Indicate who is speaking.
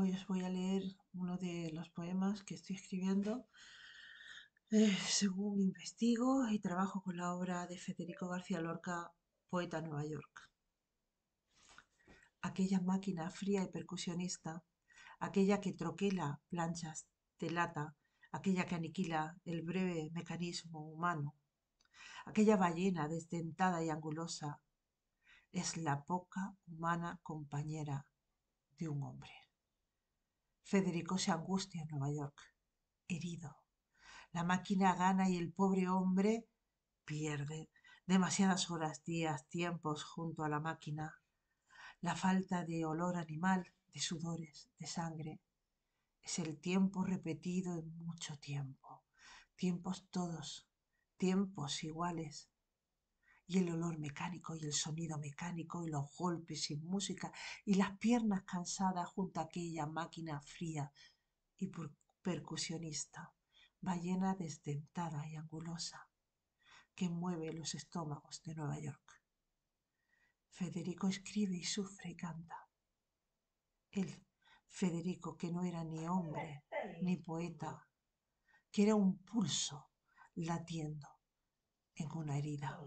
Speaker 1: Hoy os voy a leer uno de los poemas que estoy escribiendo eh, según investigo y trabajo con la obra de Federico García Lorca, poeta Nueva York. Aquella máquina fría y percusionista, aquella que troquela planchas, de lata, aquella que aniquila el breve mecanismo humano, aquella ballena desdentada y angulosa, es la poca humana compañera de un hombre. Federico se angustia en Nueva York, herido. La máquina gana y el pobre hombre pierde demasiadas horas, días, tiempos junto a la máquina. La falta de olor animal, de sudores, de sangre. Es el tiempo repetido en mucho tiempo. Tiempos todos, tiempos iguales y el olor mecánico y el sonido mecánico y los golpes sin música y las piernas cansadas junto a aquella máquina fría y percusionista, ballena desdentada y angulosa, que mueve los estómagos de Nueva York. Federico escribe y sufre y canta. Él, Federico, que no era ni hombre ni poeta, que era un pulso latiendo en una herida.